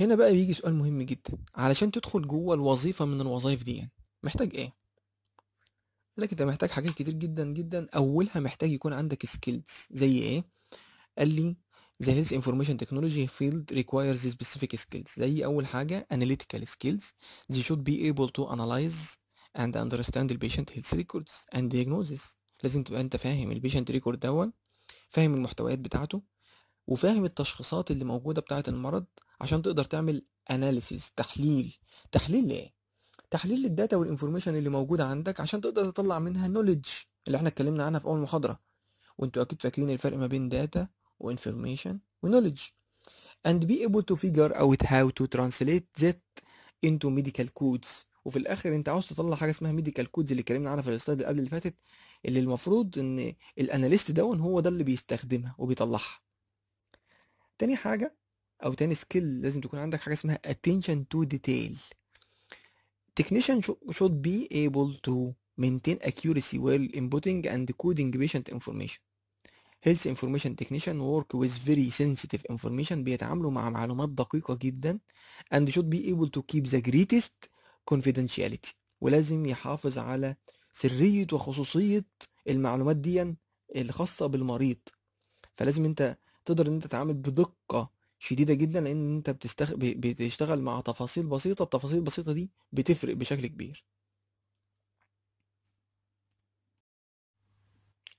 هنا بقى بيجي سؤال مهم جدا علشان تدخل جوه الوظيفة من الوظائف دي يعني. محتاج ايه لكن انت محتاج حاجات كتير جدا جدا اولها محتاج يكون عندك سكيلز زي ايه قال لي The health information technology field requires specific skills زي أول حاجة analytical skills they should be able to analyze and understand the patient health records and diagnosis لازم تبقى أنت فاهم البيشنت ريكورد دون فاهم المحتويات بتاعته وفاهم التشخيصات اللي موجودة بتاعة المرض عشان تقدر تعمل اناليسيز تحليل تحليل ليه؟ تحليل للداتا والانفورميشن اللي موجودة عندك عشان تقدر تطلع منها نوليدج اللي احنا اتكلمنا عنها في أول محاضرة وانتوا أكيد فاكرين الفرق ما بين داتا وانفورميشن ونوليدج and be able to figure out how to translate that into medical codes وفي الاخر انت عاوز تطلع حاجه اسمها ميديكال كودز اللي اتكلمنا عنها في الاستاد اللي قبل اللي فاتت اللي المفروض ان الاناليست ده هو ده اللي بيستخدمها وبيطلعها تاني حاجة أو تاني سكيل لازم تكون عندك حاجة اسمها attention to detail technician should be able to maintain accuracy while inputting and coding patient information health information technician work with very sensitive information بيتعاملوا مع معلومات دقيقة جدا and should be able to keep the greatest confidentiality ولازم يحافظ على سرية وخصوصية المعلومات دي الخاصة بالمريض فلازم انت تقدر إن أنت تتعامل بدقة شديدة جدا لأن أنت بتستخ... بتشتغل مع تفاصيل بسيطة التفاصيل البسيطة دي بتفرق بشكل كبير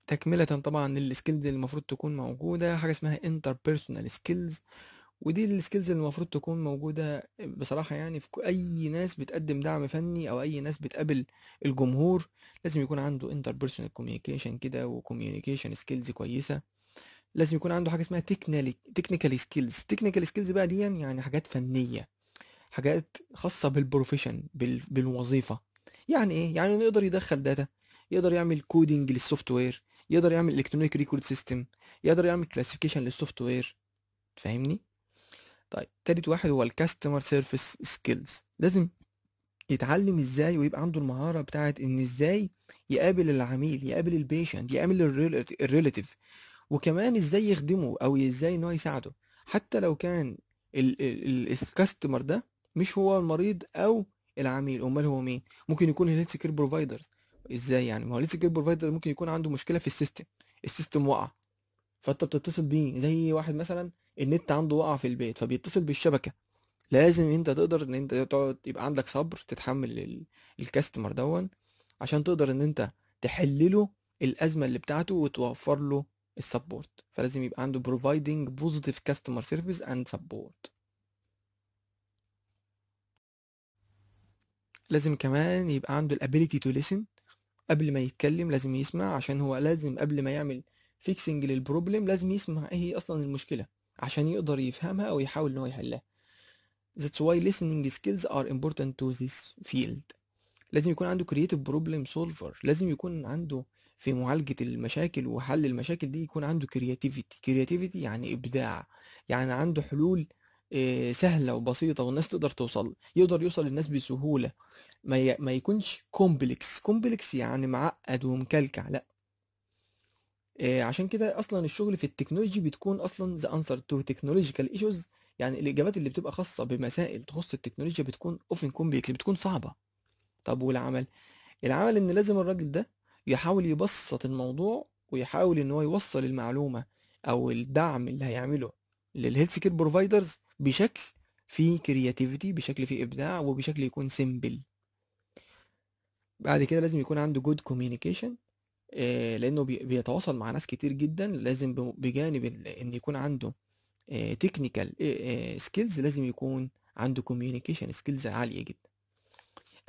تكملة طبعا للسكيلز اللي المفروض تكون موجودة حاجة اسمها interpersonal skills ودي السكيلز اللي المفروض تكون موجودة بصراحة يعني في أي ناس بتقدم دعم فني أو أي ناس بتقابل الجمهور لازم يكون عنده interpersonal communication كده وcommunication سكيلز كويسة لازم يكون عنده حاجه اسمها تكنيكال تكنيكال سكيلز تكنيكال سكيلز بقى دي يعني حاجات فنيه حاجات خاصه بالبروفيشن بال... بالوظيفه يعني ايه يعني انه يقدر يدخل داتا يقدر يعمل كودينج للسوفت وير يقدر يعمل الكترونيك ريكورد سيستم يقدر يعمل كلاسيفيكيشن للسوفت وير فاهمني طيب تالت واحد هو الكاستمر سيرفيس سكيلز لازم يتعلم ازاي ويبقى عنده المهاره بتاعت ان ازاي يقابل العميل يقابل البيشنت يقابل الريلاتيف وكمان ازاي يخدمه او ازاي ان هو يساعده حتى لو كان الكاستمر ده مش هو المريض او العميل امال هو مين ممكن يكون الهيلث كير بروفايدر ازاي يعني ما هو الهيلث كير بروفايدر ممكن يكون عنده مشكله في السيستم السيستم وقع فانت بتتصل بيه زي واحد مثلا النت عنده وقع في البيت فبيتصل بالشبكه لازم انت تقدر ان انت تقعد يبقى عندك صبر تتحمل الكاستمر دون عشان تقدر ان انت تحلله الازمه اللي بتاعته وتوفر له السبورت فلازم يبقى عنده providing positive customer service and support لازم كمان يبقى عنده الابيليتي to listen قبل ما يتكلم لازم يسمع عشان هو لازم قبل ما يعمل فيكسنج للبروبلم لازم يسمع ايه هي اصلا المشكله عشان يقدر يفهمها او يحاول ان هو يحلها That's why listening skills are important to this field لازم يكون عنده creative problem solver لازم يكون عنده في معالجة المشاكل وحل المشاكل دي يكون عنده كرياتيفيتي كرياتيفيتي يعني إبداع يعني عنده حلول آه، سهلة وبسيطة والناس تقدر توصل يقدر يوصل للناس بسهولة ما, ي... ما يكونش كومبلكس كومبلكس يعني معقد ومكلكع لا آه، عشان كده اصلا الشغل في التكنولوجي بتكون اصلا ذا انسر تو تكنولوجيكال ايشوز يعني الاجابات اللي بتبقى خاصه بمسائل تخص التكنولوجيا بتكون اوفن كومبلكس بتكون صعبه طب والعمل العمل ان لازم الراجل ده يحاول يبسط الموضوع ويحاول ان هو يوصل المعلومه او الدعم اللي هيعمله للهيلث كير بروفايدرز بشكل فيه كرياتيفيتي بشكل فيه ابداع وبشكل يكون سيمبل بعد كده لازم يكون عنده جود كوميونيكيشن آه، لانه بيتواصل مع ناس كتير جدا لازم بجانب ان يكون عنده تكنيكال آه، سكيلز آه، لازم يكون عنده كوميونيكيشن سكيلز عاليه جدا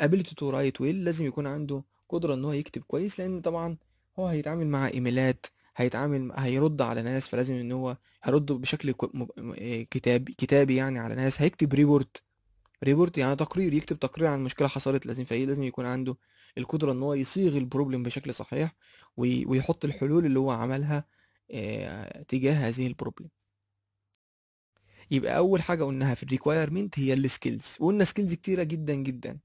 ability to write well لازم يكون عنده قدرة إن هو يكتب كويس لأن طبعا هو هيتعامل مع إيميلات هيتعامل هيرد على ناس فلازم إن هو هيرد بشكل كتابي آه، كتاب كتابي يعني على ناس هيكتب ريبورت ريبورت يعني تقرير يكتب تقرير عن مشكلة حصلت لازم فايه لازم يكون عنده القدرة إن هو يصيغ البروبلم بشكل صحيح ويحط الحلول اللي هو عملها آه، تجاه هذه البروبلم يبقى اول حاجه قلناها في الريكويرمنت هي السكيلز وقلنا سكيلز كتيره جدا جدا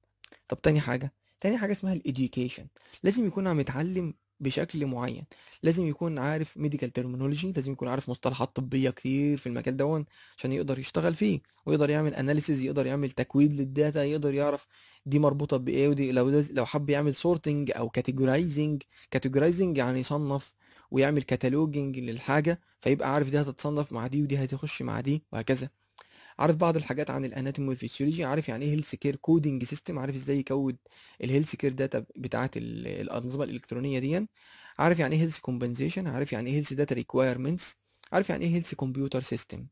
طب تاني حاجه تاني حاجه اسمها الايديوكيشن لازم يكون عم يتعلم بشكل معين لازم يكون عارف ميديكال ترمينولوجي لازم يكون عارف مصطلحات طبيه كتير في المجال دون عشان يقدر يشتغل فيه ويقدر يعمل اناليسيز يقدر يعمل تكويد للداتا يقدر يعرف دي مربوطه بايه ودي لو لو حب يعمل سورتنج او كاتيجورايزنج كاتيجورايزنج يعني يصنف ويعمل كتالوجنج للحاجه فيبقى عارف دي هتتصنف مع دي ودي هتخش مع دي وهكذا عارف بعض الحاجات عن الاناتومي والفيسيولوجي عارف يعني ايه هيلث كير كودنج سيستم عارف ازاي يكود الهيلث كير داتا بتاعه الانظمه الالكترونيه دي عارف يعني ايه هيلث كومبنسيشن عارف يعني ايه هيلث داتا ريكويرمنتس عارف يعني ايه هيلث كمبيوتر سيستم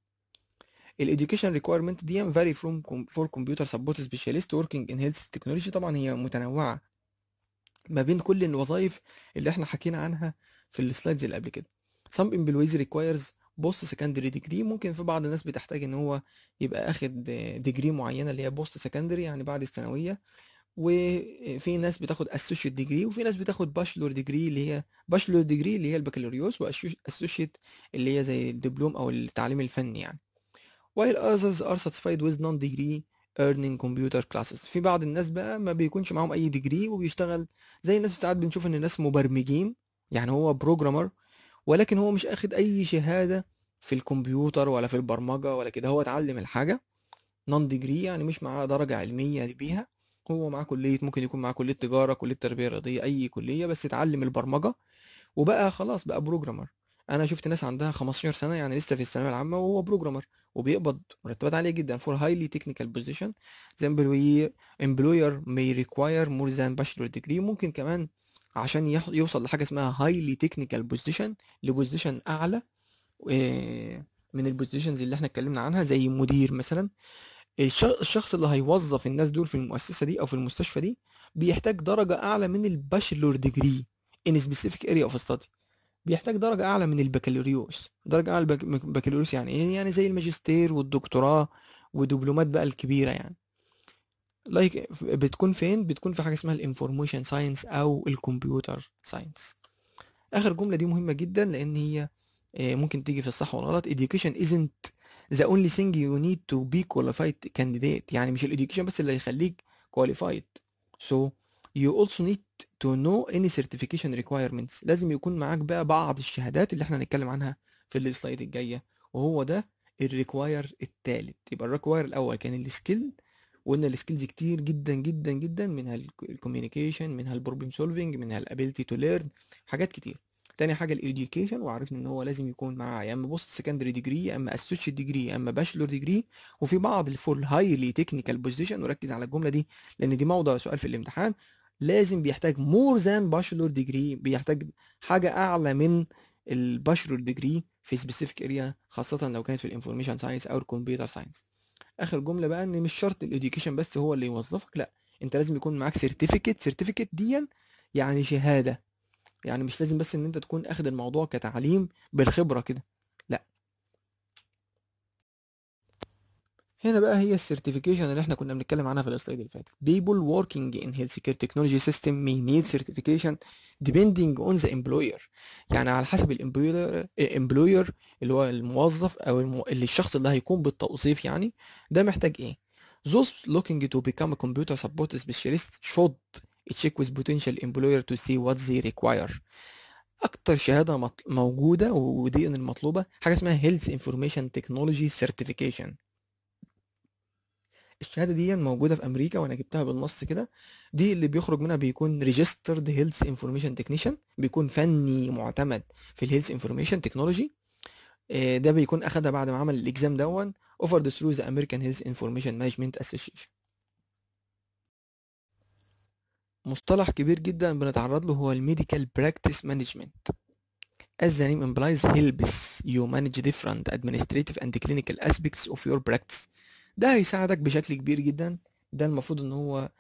الاديوكيشن ريكويرمنت دي فاري فروم فور كمبيوتر سبورت سبيشاليست وركينج ان هيلث تكنولوجي طبعا هي متنوعه ما بين كل الوظائف اللي احنا حكينا عنها في السلايدز اللي قبل كده some employees requires بوست سكندري ديجري ممكن في بعض الناس بتحتاج ان هو يبقى اخد ديجري معينه اللي هي بوست سكندري يعني بعد الثانويه وفي ناس بتاخد اسوشيت ديجري وفي ناس بتاخد باشلور ديجري اللي هي باشلور ديجري اللي هي البكالوريوس واسوشيت اللي هي زي الدبلوم او التعليم الفني يعني while others are satisfied with non degree earning computer classes في بعض الناس بقى ما بيكونش معاهم اي ديجري وبيشتغل زي الناس ساعات بنشوف ان الناس مبرمجين يعني هو بروجرامر ولكن هو مش اخد اي شهاده في الكمبيوتر ولا في البرمجه ولا كده هو اتعلم الحاجه نون ديجري يعني مش معاه درجه علميه بيها هو معاه كليه ممكن يكون معاه كليه تجاره كليه تربيه رياضيه اي كليه بس اتعلم البرمجه وبقى خلاص بقى بروجرامر انا شفت ناس عندها 15 سنه يعني لسه في الثانويه العامه وهو بروجرامر وبيقبض مرتبات عاليه جدا فور هايلي تكنيكال بوزيشن زي امبلوير مي ريكواير مور ذان باشلور ديجري ممكن كمان عشان يوصل لحاجه اسمها هايلي تكنيكال بوزيشن لبوزيشن اعلى من البوزيشنز اللي احنا اتكلمنا عنها زي مدير مثلا الشخص اللي هيوظف الناس دول في المؤسسه دي او في المستشفى دي بيحتاج درجه اعلى من الباشلور ديجري ان سبيسيفيك اريا اوف ستادي بيحتاج درجه اعلى من البكالوريوس درجه اعلى البكالوريوس يعني ايه يعني زي الماجستير والدكتوراه ودبلومات بقى الكبيره يعني لايك بتكون فين بتكون في حاجه اسمها الانفورميشن ساينس او الكمبيوتر ساينس اخر جمله دي مهمه جدا لان هي آه، ممكن تيجي في الصح والغلط education isn't the only thing you need to be qualified candidate يعني مش الاديوكيشن بس اللي هيخليك qualified so you also need to know any certification requirements لازم يكون معاك بقى بعض الشهادات اللي احنا هنتكلم عنها في السلايد الجايه وهو ده الريكواير التالت يبقى الريكواير الاول كان السكيل وقلنا السكيلز كتير جدا جدا جدا منها الكوميونيكيشن منها البروبلم سولفنج منها الابيلتي تو ليرن حاجات كتير تاني حاجه الايديوكيشن وعرفنا ان هو لازم يكون معاه يا اما بوست سكندري ديجري يا اما اسوشيت ديجري يا اما باشلور ديجري وفي بعض الفول هايلي تكنيكال بوزيشن وركز على الجمله دي لان دي موضع سؤال في الامتحان لازم بيحتاج مور ذان باشلور ديجري بيحتاج حاجه اعلى من الباشلور ديجري في سبيسيفيك اريا خاصه لو كانت في الانفورميشن ساينس او الكمبيوتر ساينس اخر جمله بقى ان مش شرط الاديوكيشن بس هو اللي يوظفك لا انت لازم يكون معاك سيرتيفيكت سيرتيفيكت دي يعني شهاده يعني مش لازم بس ان انت تكون اخد الموضوع كتعليم بالخبره كده هنا بقى هي السيرتيفيكيشن اللي احنا كنا بنتكلم عنها في السلايد اللي فاتت people working in healthcare technology system may need certification depending on the employer يعني على حسب الامبلوير الامبلوير اللي هو الموظف او الم... اللي الشخص اللي هيقوم بالتوظيف يعني ده محتاج ايه those looking to become a computer support specialist should check with potential employer to see what they require اكتر شهاده موجوده ودي المطلوبه حاجه اسمها health information technology certification الشهاده دي موجوده في امريكا وانا جبتها بالنص كده دي اللي بيخرج منها بيكون ريجسترد هيلث انفورميشن تكنيشن بيكون فني معتمد في الهيلث انفورميشن تكنولوجي ده بيكون اخدها بعد ما عمل الاكزام دون ذا ثرو ذا امريكان هيلث انفورميشن مانجمنت اسوسيشن مصطلح كبير جدا بنتعرض له هو الميديكال براكتس مانجمنت As the name implies, helps you manage different administrative and clinical aspects of your practice ده هيساعدك بشكل كبير جدا ده المفروض ان هو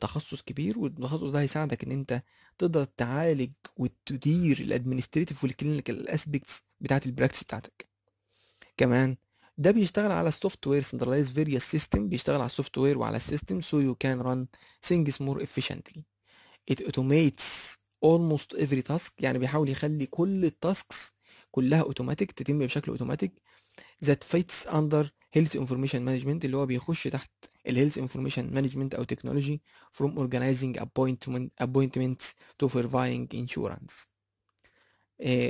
تخصص كبير والتخصص ده هيساعدك ان انت تقدر تعالج وتدير الادمنستريتيف والكلينيكال اسبيكتس بتاعت البراكتس بتاعتك كمان ده بيشتغل على السوفت وير سنترلايز فيريس سيستم بيشتغل على السوفت وير وعلى السيستم سو يو كان ران ثينجز مور افيشنتلي ات اوتوميتس almost every task يعني بيحاول يخلي كل التاسكس كلها اوتوماتيك تتم بشكل اوتوماتيك that fits under هيلث انفورميشن مانجمنت اللي هو بيخش تحت الهيلث انفورميشن مانجمنت او تكنولوجي فروم اورجانيزنج appointment appointments to verifying insurance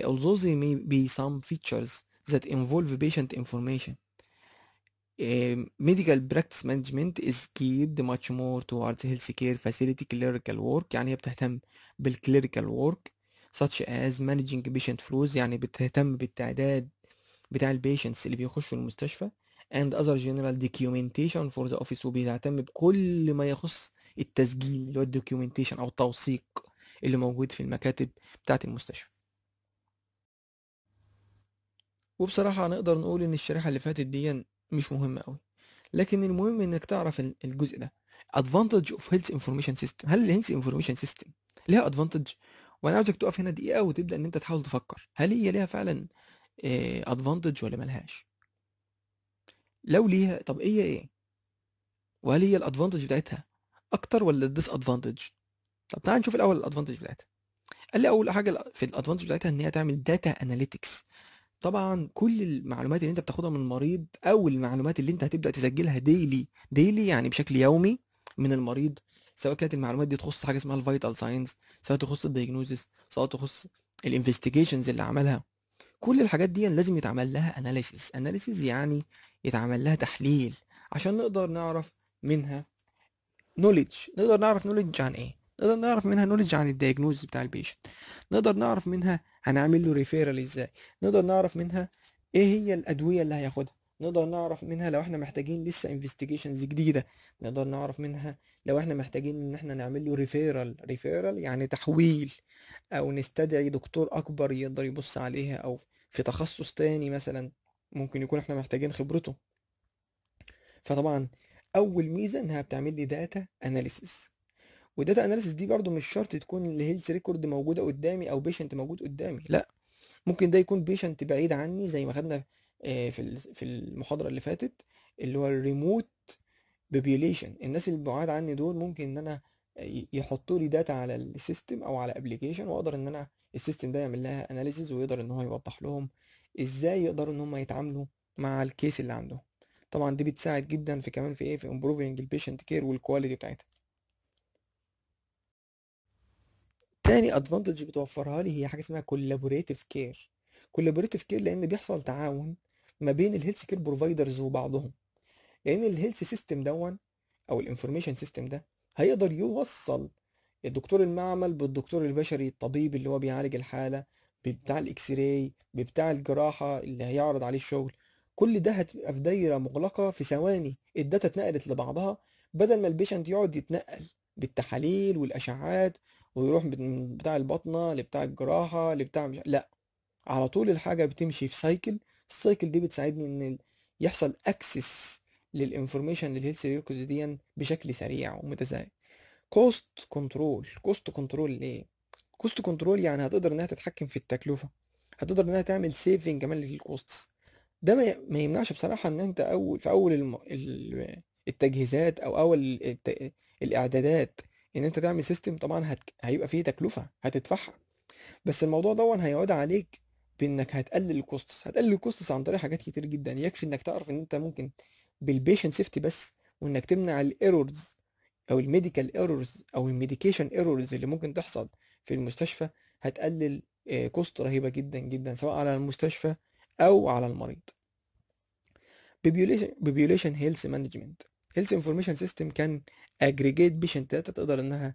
although there may be some features that involve patient information uh, medical practice management is geared much more towards healthcare facility clerical work يعني هي بتهتم بالclerical work such as managing patient flows يعني بتهتم بالتعداد بتاع البيشنتس اللي بيخشوا المستشفى and other general documentation for the office وبيهتم بكل ما يخص التسجيل اللي هو documentation او التوثيق اللي موجود في المكاتب بتاعه المستشفى وبصراحة نقدر نقول إن الشريحة اللي فاتت دي مش مهمة أوي لكن المهم إنك تعرف الجزء ده advantage of health information system هل health information system ليها advantage وأنا عاوزك تقف هنا دقيقة وتبدأ إن أنت تحاول تفكر هل هي ليها فعلا آه، advantage ولا ملهاش لو ليها طب ايه ايه وهل هي الادفانتج بتاعتها اكتر ولا الديس ادفانتج طب تعال نشوف الاول الادفانتج بتاعتها قال لي اول حاجه في الادفانتج بتاعتها ان هي تعمل داتا اناليتكس طبعا كل المعلومات اللي انت بتاخدها من المريض او المعلومات اللي انت هتبدا تسجلها ديلي ديلي يعني بشكل يومي من المريض سواء كانت المعلومات دي تخص حاجه اسمها الفيتال ساينز سواء تخص الدايجنوزس سواء تخص الانفستيجيشنز اللي عملها كل الحاجات دي لازم يتعمل لها اناليسيس اناليسيس يعني يتعمل لها تحليل عشان نقدر نعرف منها نوليدج نقدر نعرف نوليدج عن ايه نقدر نعرف منها نوليدج عن الدايجنوز بتاع البيشنت نقدر نعرف منها هنعمل له ريفيرال ازاي نقدر نعرف منها ايه هي الادويه اللي هياخدها نقدر نعرف منها لو احنا محتاجين لسه انفستيجيشنز جديده نقدر نعرف منها لو احنا محتاجين ان احنا نعمل له ريفيرال ريفيرال يعني تحويل او نستدعي دكتور اكبر يقدر يبص عليها او في تخصص تاني مثلا ممكن يكون احنا محتاجين خبرته فطبعا اول ميزه انها بتعمل لي داتا اناليسيس والداتا اناليسيس دي برضو مش شرط تكون الهيلث ريكورد موجوده قدامي او بيشنت موجود قدامي لا ممكن ده يكون بيشنت بعيد عني زي ما خدنا آه، في في المحاضره اللي فاتت اللي هو الريموت بوبيوليشن الناس اللي بعاد عني دول ممكن ان انا يحطوا لي داتا على السيستم او على ابلكيشن واقدر ان انا السيستم ده يعمل لها اناليسيز ويقدر ان هو يوضح لهم ازاي يقدروا ان هم يتعاملوا مع الكيس اللي عندهم طبعا دي بتساعد جدا في كمان في ايه في امبروفنج البيشنت كير والكواليتي بتاعتها تاني ادفانتج بتوفرها لي هي حاجه اسمها كولابوريتيف كير كولابوريتيف كير لان بيحصل تعاون ما بين الهيلث كير بروفايدرز وبعضهم لان الهيلث سيستم دون او الانفورميشن سيستم ده هيقدر يوصل الدكتور المعمل بالدكتور البشري الطبيب اللي هو بيعالج الحاله بتاع الاكس راي بتاع الجراحه اللي هيعرض عليه الشغل كل ده هتبقى في دايره مغلقه في ثواني الداتا اتنقلت لبعضها بدل ما البيشنت يقعد يتنقل بالتحاليل والاشعاعات ويروح من بتاع البطنه لبتاع الجراحه لبتاع مش... لا على طول الحاجه بتمشي في سايكل السايكل دي بتساعدني ان يحصل اكسس للانفورميشن للهيلث ريكورد دي بشكل سريع ومتزايد كوست كنترول كوست كنترول ليه كوست كنترول يعني هتقدر انها تتحكم في التكلفه هتقدر انها تعمل سيفنج كمان للكوستس ده ما يمنعش بصراحه ان انت اول في اول الم... التجهيزات او اول الت... الاعدادات ان انت تعمل سيستم طبعا هت... هيبقى فيه تكلفه هتدفعها بس الموضوع دون هيعود عليك بانك هتقلل الكوستس هتقلل الكوستس عن طريق حاجات كتير جدا يكفي انك تعرف ان انت ممكن بالبيشن سيفتي بس وانك تمنع الايرورز او الميديكال ايرورز او الميديكيشن ايرورز اللي ممكن تحصل في المستشفى هتقلل كوست آه، رهيبه جدا جدا سواء على المستشفى او على المريض بيبيوليشن هيلث مانجمنت هيلث انفورميشن سيستم كان اجريجيت داتا تقدر انها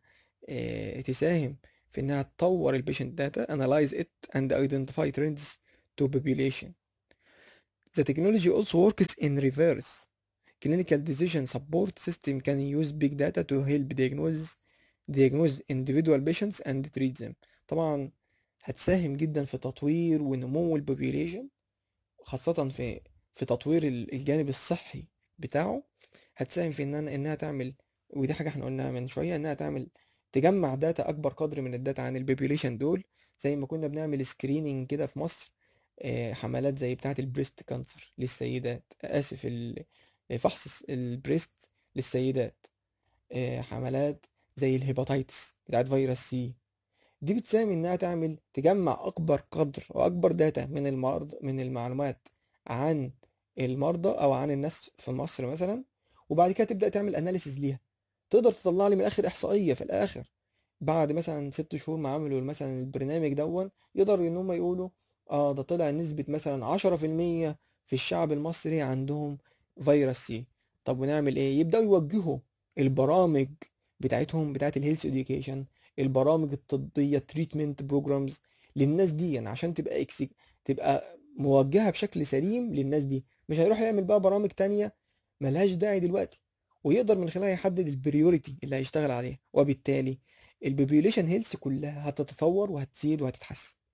آه، تساهم في انها تطور البيشنت داتا analyze it and identify trends to population The technology also works in reverse clinical decision support system can use big data to help diagnose diagnose individual patients and treat them طبعا هتساهم جدا في تطوير ونمو البوبيليشن خاصة في في تطوير الجانب الصحي بتاعه هتساهم في إن إنها تعمل ودي حاجة احنا قلناها من شوية إنها تعمل تجمع داتا اكبر قدر من الداتا عن البيبيوليشن دول زي ما كنا بنعمل سكريننج كده في مصر آه، حملات زي بتاعه البريست كانسر للسيدات اسف آه، فحص البريست للسيدات آه، حملات زي الهيباتايتس بتاعت فيروس سي دي بتساهم انها تعمل تجمع اكبر قدر واكبر داتا من المرض من المعلومات عن المرضى او عن الناس في مصر مثلا وبعد كده تبدا تعمل اناليسز ليها تقدر تطلع لي من الاخر احصائيه في الاخر بعد مثلا ست شهور ما عملوا مثلا البرنامج دون يقدروا ان هم يقولوا اه ده طلع نسبه مثلا عشرة في المية في الشعب المصري عندهم فيروس سي طب ونعمل ايه يبداوا يوجهوا البرامج بتاعتهم بتاعت الهيلث اديوكيشن البرامج الطبيه تريتمنت بروجرامز للناس دي يعني عشان تبقى إكسي... تبقى موجهه بشكل سليم للناس دي مش هيروح يعمل بقى برامج تانية ملهاش داعي دلوقتي ويقدر من خلالها يحدد البريوريتي اللي هيشتغل عليها وبالتالي البوبيوليشن هيلث كلها هتتطور وهتزيد وهتتحسن